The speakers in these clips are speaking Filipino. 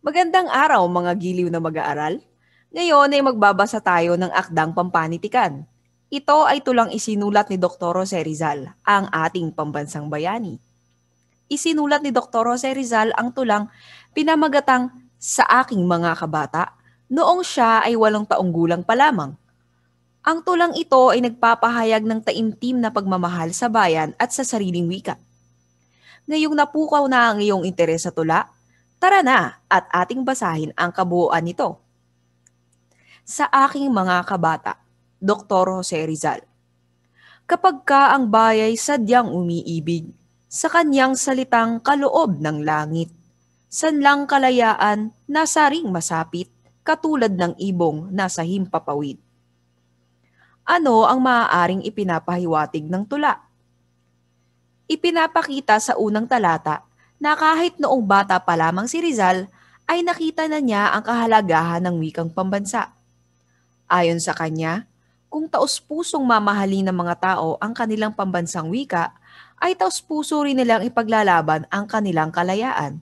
Magandang araw mga giliw na mag-aaral. Ngayon ay magbabasa tayo ng akdang pampanitikan. Ito ay tulang isinulat ni Dr. Jose Rizal, ang ating pambansang bayani. Isinulat ni Dr. Jose Rizal ang tulang pinamagatang Sa Aking Mga Kabata noong siya ay walong taong gulang pa lamang. Ang tulang ito ay nagpapahayag ng taimtim na pagmamahal sa bayan at sa sariling wika. Ngayong napukaw na ang iyong interes sa tula, Tara na at ating basahin ang kabuuan nito. Sa aking mga kabata, Dr. Jose Rizal. Kapag ka ang bayay sadyang umiibig, sa kanyang salitang kaloob ng langit, sanlang kalayaan nasa ring masapit, katulad ng ibong nasa himpapawid. Ano ang maaaring ipinapahiwatig ng tula? Ipinapakita sa unang talata na kahit noong bata pa lamang si Rizal ay nakita na niya ang kahalagahan ng wikang pambansa. Ayon sa kanya, kung taos-pusong mamahalin ng mga tao ang kanilang pambansang wika, ay taos-puso rin nilang ipaglalaban ang kanilang kalayaan.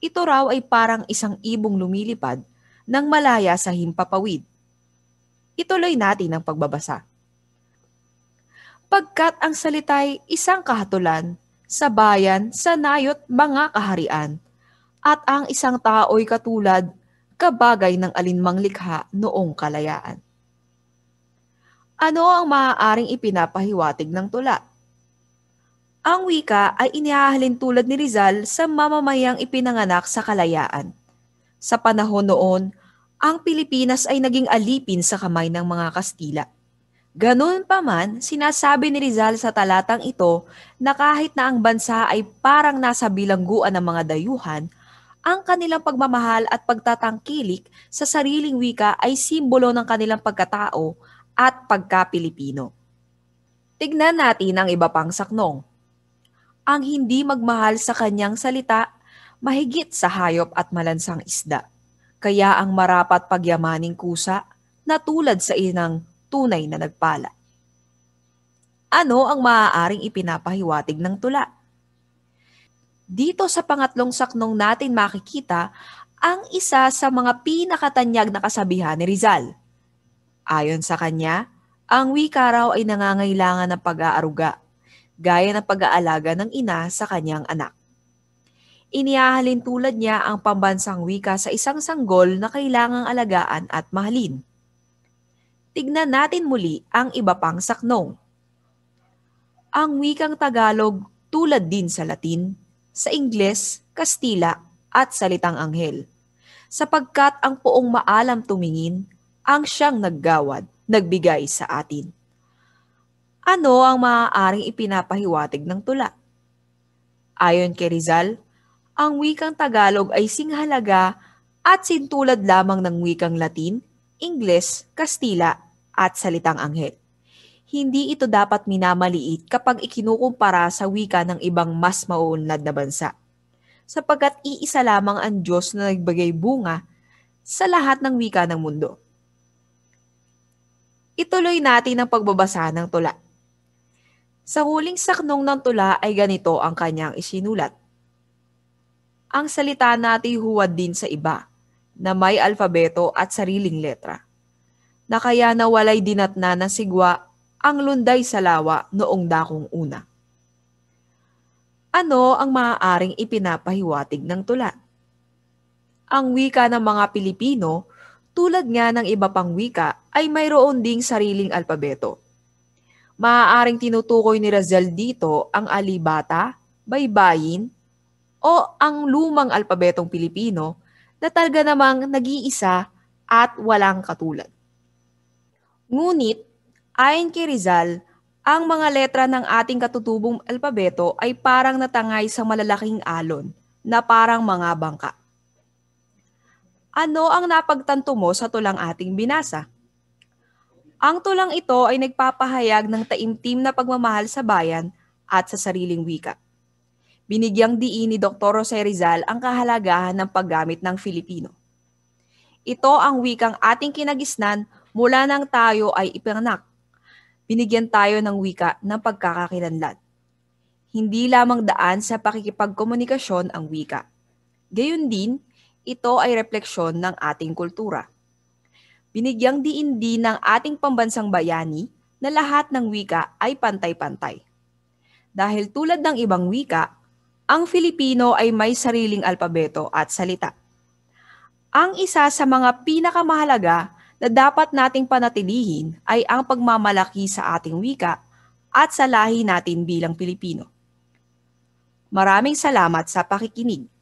Ito raw ay parang isang ibong lumilipad ng malaya sa himpapawid. Ituloy natin ang pagbabasa. Pagkat ang salita'y isang kahatulan sa bayan, sanayot mga kaharian. At ang isang tao'y katulad, kabagay ng alinmang likha noong kalayaan. Ano ang maaaring ipinapahiwatig ng tula? Ang wika ay inihahalin tulad ni Rizal sa mamamayang ipinanganak sa kalayaan. Sa panahon noon, ang Pilipinas ay naging alipin sa kamay ng mga Kastila Ganun pa man, sinasabi ni Rizal sa talatang ito na kahit na ang bansa ay parang nasa bilangguan ng mga dayuhan, ang kanilang pagmamahal at pagtatangkilik sa sariling wika ay simbolo ng kanilang pagkatao at pagka-Pilipino. Tignan natin ang iba pang saknong. Ang hindi magmahal sa kanyang salita, mahigit sa hayop at malansang isda. Kaya ang marapat pagyamaning kusa, na tulad sa inang tunay na nagpala. Ano ang maaaring ipinapahiwatig ng tula? Dito sa pangatlong saknong natin makikita ang isa sa mga pinakatanyag na kasabihan ni Rizal. Ayon sa kanya, ang wika raw ay nangangailangan ng pag-aaruga, gaya ng pag-aalaga ng ina sa kanyang anak. Iniahalin tulad niya ang pambansang wika sa isang sanggol na kailangang alagaan at mahalin tignan natin muli ang iba pang saknong. Ang wikang Tagalog tulad din sa Latin, sa Ingles, Kastila at salitang anghel. Sapagkat ang poong maalam tumingin, ang siyang naggawad, nagbigay sa atin. Ano ang maaaring ipinapahiwatig ng tula? Ayon kay Rizal, ang wikang Tagalog ay singhalaga at sintulad lamang ng wikang Latin Ingles, Kastila, at salitang anghel. Hindi ito dapat minamaliit kapag ikinukumpara sa wika ng ibang mas mauunlad na bansa. Sapagkat iisa lamang ang Diyos na nagbagay bunga sa lahat ng wika ng mundo. Ituloy natin ang pagbabasa ng tula. Sa huling saknong ng tula ay ganito ang kanyang isinulat. Ang salita natin huwad din sa iba – na may alfabeto at sariling letra, na kaya nawalay dinatna ng sigwa ang lunday sa lawa noong dakong una. Ano ang maaaring ipinapahiwatig ng tula? Ang wika ng mga Pilipino, tulad nga ng iba pang wika, ay mayroon ding sariling alpabeto. Maaaring tinutukoy ni Razel dito ang alibata, baybayin, o ang lumang alpabetong Pilipino na talaga namang nag-iisa at walang katulad. Ngunit, ayon kay Rizal, ang mga letra ng ating katutubong alpabeto ay parang natangay sa malalaking alon na parang mga bangka. Ano ang napagtanto mo sa tulang ating binasa? Ang tulang ito ay nagpapahayag ng taimtim na pagmamahal sa bayan at sa sariling wika binigyang diin ni Dr. Jose Rizal ang kahalagahan ng paggamit ng Filipino. Ito ang wikang ating kinagisnan mula nang tayo ay ipanganak. Binigyan tayo ng wika ng pagkakakilanlan. Hindi lamang daan sa pakikipagkomunikasyon ang wika. Gayun din, ito ay refleksyon ng ating kultura. Binigyang diin din ng ating pambansang bayani na lahat ng wika ay pantay-pantay. Dahil tulad ng ibang wika, ang Filipino ay may sariling alpabeto at salita. Ang isa sa mga pinakamahalaga na dapat nating panatilihin ay ang pagmamalaki sa ating wika at sa lahi natin bilang Pilipino. Maraming salamat sa pakikinig.